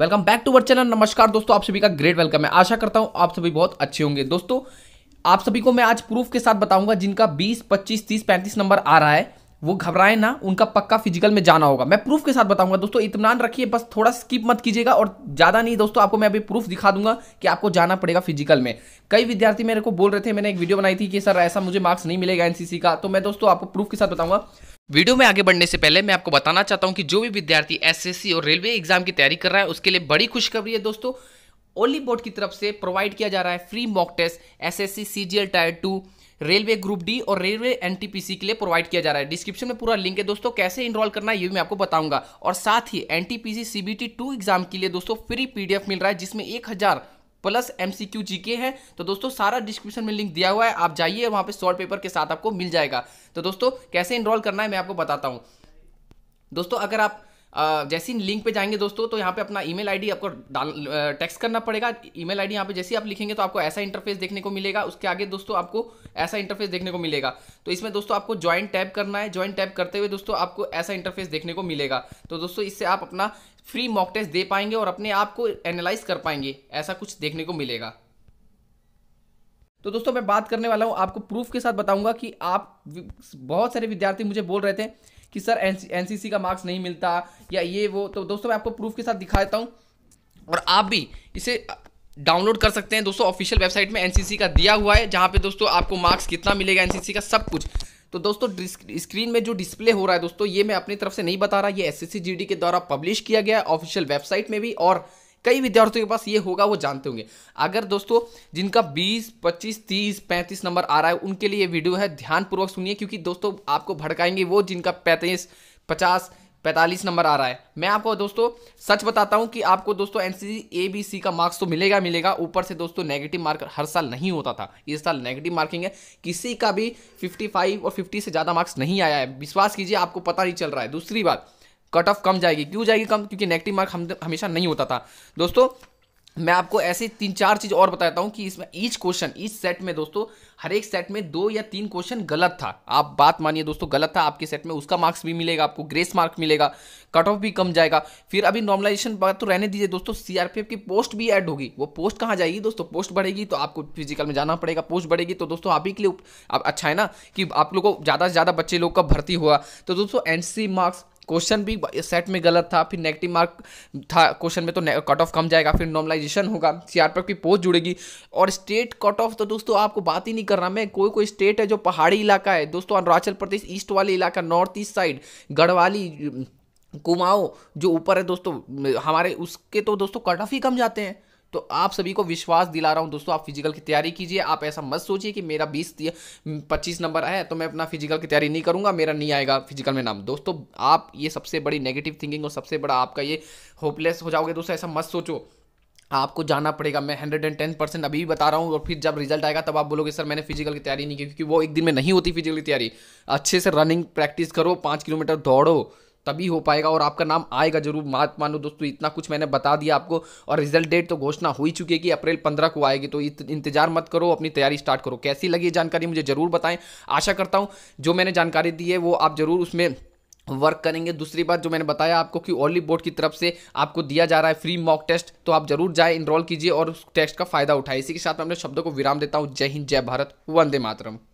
welcome back to our channel नमस्कार दोस्तों आप सभी का ग्रेट वेलकम है आशा करता हूँ आप सभी बहुत अच्छे होंगे दोस्तों आप सभी को मैं आज प्रूफ के साथ बताऊंगा जिनका 20, 25, 30, 35 नंबर आ रहा है वो घबराए ना उनका पक्का फिजिकल में जाना होगा मैं प्रूफ के साथ बताऊंगा दोस्तों इतमान रखिए बस थोड़ा स्किप मत कीजिएगा और ज़्यादा नहीं दोस्तों आपको मैं अभी प्रूफ दिखा दूंगा कि आपको जाना पड़ेगा फिजिकल में कई विद्यार्थी मेरे को बोल रहे थे मैंने एक वीडियो बनाई थी कि सर ऐसा मुझे मार्क्स नहीं मिलेगा एनसीसी का तो मैं दोस्तों आपको प्रूफ के साथ बताऊंगा वीडियो में आगे बढ़ने से पहले मैं आपको बताना चाहता हूं कि जो भी विद्यार्थी एसएससी और रेलवे एग्जाम की तैयारी कर रहा है उसके लिए बड़ी खुशखबरी है दोस्तों ओली बोर्ड की तरफ से प्रोवाइड किया जा रहा है free mock test SSC CGL tier two railway group D और रेलवे एनटीपीसी के लिए प्रोवाइड किया जा रहा है डिस्क्रिप्शन में पूरा लिंक है दोस्तों कैसे इनरोल करना है ये भी मैं आपको बताऊंगा और साथ ही एनटीपीसी सीबीटी टू एग्जाम के लिए दोस्तों फ्री पीडीएफ मिल रहा है जिसमें एक हजार plus M C Q G K है तो दोस्तों सारा डिस्क्रिप्शन में लिंक दिया हुआ है आप जाइए वहाँ पे शॉर्ट पेपर के साथ आपको मिल जाएगा तो दोस्तों कैसे इनरोल करना है मैं आपको बताता हूँ दोस्तों अगर आप जैसे ही लिंक पे जाएंगे दोस्तों तो यहाँ पे अपना ईमेल आईडी आपको डाल टेक्स्ट करना पड़ेगा ईमेल आईडी यहाँ पे जैसे ही आप लिखेंगे तो आपको ऐसा इंटरफेस देखने को मिलेगा उसके आगे दोस्तों आपको ऐसा इंटरफेस देखने को मिलेगा तो इसमें दोस्तों आपको ज्वाइन टैप करना है ज्वाइन टैप करते हुए दोस्तों आपको ऐसा इंटरफेस देखने को मिलेगा तो दोस्तों इससे आप अपना फ्री मॉक टेस्ट दे पाएंगे और अपने आप को एनालाइज कर पाएंगे ऐसा कुछ देखने को मिलेगा तो दोस्तों मैं बात करने वाला हूँ आपको प्रूफ के साथ बताऊंगा कि आप बहुत सारे विद्यार्थी मुझे बोल रहे थे कि सर एन का मार्क्स नहीं मिलता या ये वो तो दोस्तों मैं आपको प्रूफ के साथ दिखा देता हूँ और आप भी इसे डाउनलोड कर सकते हैं दोस्तों ऑफिशियल वेबसाइट में एनसीसी का दिया हुआ है जहाँ पे दोस्तों आपको मार्क्स कितना मिलेगा एनसीसी का सब कुछ तो दोस्तों स्क्रीन में जो डिस्प्ले हो रहा है दोस्तों ये मैं अपनी तरफ से नहीं बता रहा ये एस जीडी के द्वारा पब्लिश किया गया ऑफिशियल वेबसाइट में भी और कई विद्यार्थियों के पास ये होगा वो जानते होंगे अगर दोस्तों जिनका 20, 25, 30, 35 नंबर आ रहा है उनके लिए वीडियो है ध्यानपूर्वक सुनिए क्योंकि दोस्तों आपको भड़काएंगे वो जिनका पैंतीस पचास पैंतालीस नंबर आ रहा है मैं आपको दोस्तों सच बताता हूँ कि आपको दोस्तों एन एबीसी सी का मार्क्स तो मिलेगा मिलेगा ऊपर से दोस्तों नेगेटिव मार्क हर साल नहीं होता था इस साल नेगेटिव मार्किंग है किसी का भी 55 और 50 से ज़्यादा मार्क्स नहीं आया है विश्वास कीजिए आपको पता नहीं चल रहा है दूसरी बात कट ऑफ कम जाएगी क्यों जाएगी कम क्योंकि नेगेटिव मार्क हम हमेशा नहीं होता था दोस्तों मैं आपको ऐसे तीन चार चीज़ और बताता हूँ कि इसमें ईच क्वेश्चन ईच सेट में दोस्तों हर एक सेट में दो या तीन क्वेश्चन गलत था आप बात मानिए दोस्तों गलत था आपके सेट में उसका मार्क्स भी मिलेगा आपको ग्रेस मार्क मिलेगा कट ऑफ भी कम जाएगा फिर अभी नॉर्मलाइजेशन बात तो रहने दीजिए दोस्तों सीआरपीएफ की पोस्ट भी ऐड होगी वो पोस्ट कहाँ जाएगी दोस्तों पोस्ट बढ़ेगी तो आपको फिजिकल में जाना पड़ेगा पोस्ट बढ़ेगी तो दोस्तों आप ही के लिए अच्छा है ना कि आप लोग को ज़्यादा से ज़्यादा बच्चे लोग का भर्ती हुआ तो दोस्तों एन मार्क्स क्वेश्चन भी सेट में गलत था फिर नेगेटिव मार्क था क्वेश्चन में तो कट ऑफ कम जाएगा फिर नॉर्मलाइजेशन होगा सीआरपीएफ की पोस्ट जुड़ेगी और स्टेट कट ऑफ तो दोस्तों आपको बात ही नहीं कर रहा मैं कोई कोई स्टेट है जो पहाड़ी इलाका है दोस्तों अरुणाचल प्रदेश ईस्ट वाले इलाका north east side Garhwali Kumaon जो ऊपर है दोस्तों हमारे उसके तो दोस्तों कट ऑफ ही कम जाते हैं तो आप सभी को विश्वास दिला रहा हूँ दोस्तों आप फिजिकल की तैयारी कीजिए आप ऐसा मत सोचिए कि मेरा बीस पच्चीस नंबर है तो मैं अपना फिजिकल की तैयारी नहीं करूँगा मेरा नहीं आएगा फिजिकल में नाम दोस्तों आप ये सबसे बड़ी नेगेटिव थिंकिंग और सबसे बड़ा आपका ये होपलेस हो जाओगे दोस्तों ऐसा मत सोचो आपको जाना पड़ेगा मैं हंड्रेड एंड टेन परसेंट अभी भी बता रहा हूँ और फिर जब रिजल्ट आएगा तब आप बोलोगे सर मैंने फिजिकल की तैयारी नहीं की क्योंकि वो एक दिन में नहीं होती फिजिकल की तैयारी अच्छे से रनिंग प्रैक्टिस करो पाँच किलोमीटर दौड़ो तभी हो पाएगा और आपका नाम आएगा जरूर मात मानो दोस्तों इतना कुछ मैंने बता दिया आपको और रिजल्ट डेट तो घोषणा हो ही चुकी है कि अप्रैल पंद्रह को आएगी तो इंतजार मत करो अपनी तैयारी स्टार्ट करो कैसी लगी जानकारी मुझे जरूर बताएं आशा करता हूँ जो मैंने जानकारी दी है वो आप जरूर उसमें वर्क करेंगे दूसरी बात जो मैंने बताया आपको कि ओली बोर्ड की तरफ से आपको दिया जा रहा है फ्री मॉक टेस्ट तो आप जरूर जाए इनरोल कीजिए और उस टेस्ट का फायदा उठाए इसी के साथ मैं अपने शब्दों को विराम देता हूँ जय हिंद जय भारत वंदे मातरम